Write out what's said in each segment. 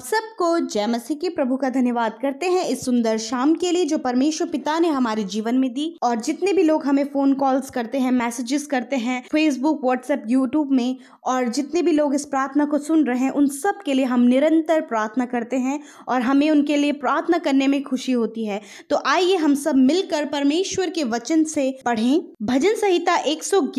sapsap को जय मसीह के प्रभु का धन्यवाद करते हैं इस सुंदर शाम के लिए जो परमेश्वर पिता ने हमारे जीवन में दी और जितने भी लोग हमें फोन कॉल्स करते हैं मैसेजेस करते हैं फेसबुक व्हाट्सएप यूट्यूब में और जितने भी लोग इस प्रार्थना को सुन रहे हैं उन सब के लिए हम निरंतर प्रार्थना करते हैं और हमें उनके लिए प्रार्थना करने में खुशी होती है तो आइए हम सब मिलकर परमेश्वर के वचन से पढ़ें भजन संहिता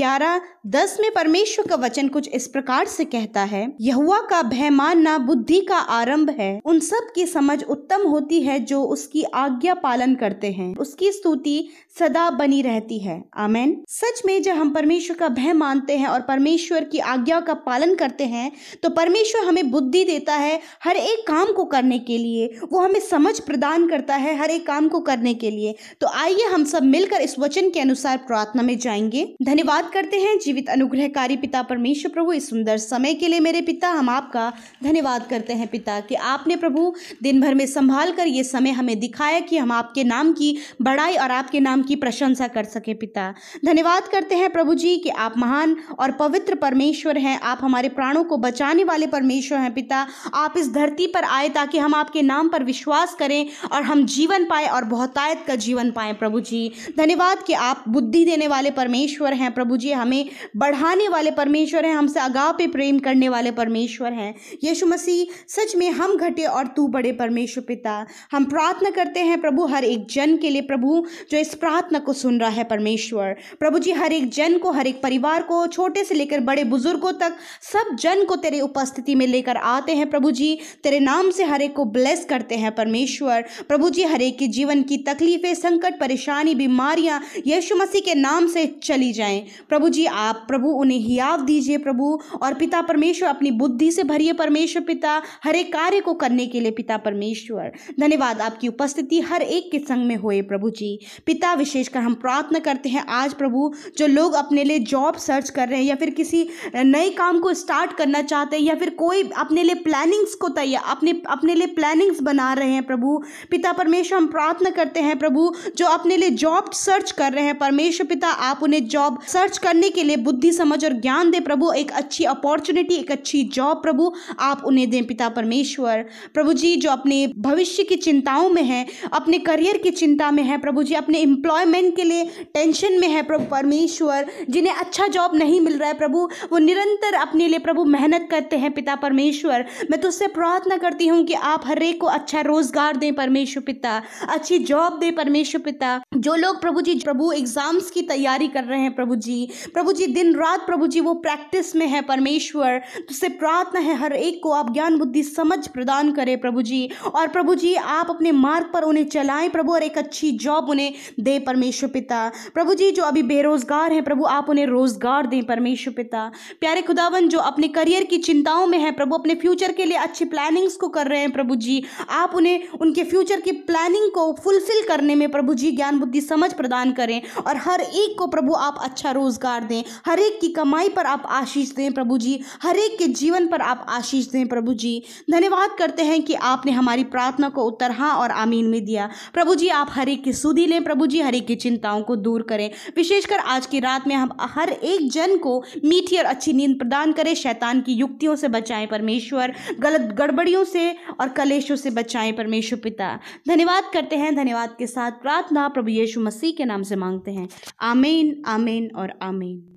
ग्यारह दस में परमेश्वर का वचन कुछ इस प्रकार से कहता है यहुआ का भय मानना बुद्धि का आरंभ है है उन सब की समझ उत्तम होती है जो उसकी आज्ञा पालन करते हैं उसकी स्तुति सदा बनी रहती है आमेन सच में जब हम परमेश्वर का भय मानते हैं और परमेश्वर की आज्ञा का पालन करते हैं तो परमेश्वर हमें बुद्धि देता है हर एक काम को करने के लिए वो हमें समझ प्रदान करता है हर एक काम को करने के लिए तो आइए हम सब मिलकर इस वचन के अनुसार प्रार्थना में जाएंगे धन्यवाद करते हैं जीवित अनुग्रहकारी पिता परमेश्वर प्रभु इस सुंदर समय के लिए मेरे पिता हम आपका धन्यवाद करते हैं पिता कि आप आपने प्रभु दिन भर में संभाल कर ये समय हमें दिखाया कि हम आपके नाम की बड़ाई और आपके नाम की प्रशंसा कर सके पिता धन्यवाद करते हैं प्रभु जी कि आप महान और पवित्र परमेश्वर हैं आप हमारे प्राणों को बचाने वाले परमेश्वर हैं पिता आप इस धरती पर आए ताकि हम आपके नाम पर विश्वास करें और हम जीवन पाए और बहुतायत का जीवन पाए प्रभु जी धन्यवाद कि आप बुद्धि देने वाले परमेश्वर हैं प्रभु जी हमें बढ़ाने वाले परमेश्वर हैं हमसे अगाव पे प्रेम करने वाले परमेश्वर हैं यीशु मसीह सच में हम घटे और तू बड़े परमेश्वर पिता हम प्रार्थना करते हैं प्रभु हर एक जन के लिए प्रभु जो इस प्रार्थना को सुन रहा है परमेश्वर प्रभु जी हर एक जन को हर एक परिवार को छोटे से लेकर बड़े बुजुर्गों तक सब जन को तेरे उपस्थिति में लेकर आते हैं प्रभु जी तेरे नाम से हर एक को ब्लेस करते हैं परमेश्वर प्रभु जी हर एक के जीवन की तकलीफें संकट परेशानी बीमारियां यीशु मसीह के नाम से चली जाएं प्रभु जी आप प्रभु उन्हें हियाव दीजिए प्रभु और पिता परमेश्वर अपनी बुद्धि से भरिए परमेश्वर पिता हर एक कार्य को करने के लिए पिता परमेश्वर धन्यवाद आपकी उपस्थिति हर एक के संग में होए प्रभु जी पिता विशेषकर हम प्रार्थना करते हैं आज प्रभु जो लोग अपने लिए जॉब सर्च कर रहे हैं या फिर किसी नए काम को स्टार्ट करना चाहते हैं या फिर कोई अपने लिए प्लानिंग्स को तैयार अपने अपने लिए प्लानिंग्स बना रहे हैं प्रभु पिता परमेश्वर हम प्रार्थना करते हैं प्रभु जो अपने लिए जॉब सर्च कर रहे हैं परमेश्वर पिता आप उन्हें जॉब सर्च करने के लिए बुद्धि समझ और ज्ञान दे प्रभु एक अच्छी अपॉर्चुनिटी एक अच्छी जॉब प्रभु आप उन्हें दें पिता परमेश्वर प्रभु जी जो अपने भविष्य की चिंताओं में है अपने करियर की चिंता में है प्रभु जी अपने एम्प्लॉयमेंट के लिए टेंशन में है प्रभु परमेश्वर जिन्हें अच्छा जॉब नहीं मिल रहा है प्रभु वो निरंतर अपने लिए प्रभु मेहनत करते हैं पिता परमेश्वर मैं तुझसे प्रार्थना करती हूँ कि आप हर एक को अच्छा रोजगार दें परमेश्वर पिता अच्छी जॉब दें परमेश्वर पिता जो लोग प्रभु जी प्रभु एग्जाम्स की तैयारी कर रहे हैं प्रभु जी प्रभु जी दिन रात प्रभु जी वो प्रैक्टिस में है परमेश्वर उससे प्रार्थना है हर एक को आप ज्ञान बुद्धि समझ प्रदान प्रदान करें प्रभु जी और प्रभु जी आप अपने मार्ग पर उन्हें चलाएं प्रभु और एक अच्छी जॉब उन्हें दे परमेश्वर पिता प्रभु जी जो अभी बेरोजगार हैं प्रभु आप उन्हें रोजगार दें परमेश्वर पिता प्यारे खुदावन जो अपने करियर की चिंताओं में है प्रभु अपने फ्यूचर के लिए अच्छी प्लानिंग्स को कर रहे हैं प्रभु जी आप उन्हें उनके फ्यूचर की प्लानिंग को फुलफिल करने में प्रभु जी ज्ञान बुद्धि समझ प्रदान करें और हर एक को प्रभु आप अच्छा रोजगार दें हर एक की कमाई पर आप आशीष दें प्रभु जी हर एक के जीवन पर आप आशीष दें प्रभु जी धन्यवाद कर करते हैं कि आपने हमारी प्रार्थना को उत्तर हाँ और आमीन में दिया प्रभु जी आप हर एक की सुधी लें प्रभु जी हर एक की चिंताओं को दूर करें विशेषकर आज की रात में हम हर एक जन को मीठी और अच्छी नींद प्रदान करें शैतान की युक्तियों से बचाएं परमेश्वर गलत गड़बड़ियों से और कलेशों से बचाएं परमेश्वर पिता धन्यवाद करते हैं धन्यवाद के साथ प्रार्थना प्रभु यीशु मसीह के नाम से मांगते हैं आमीन आमीन और आमीन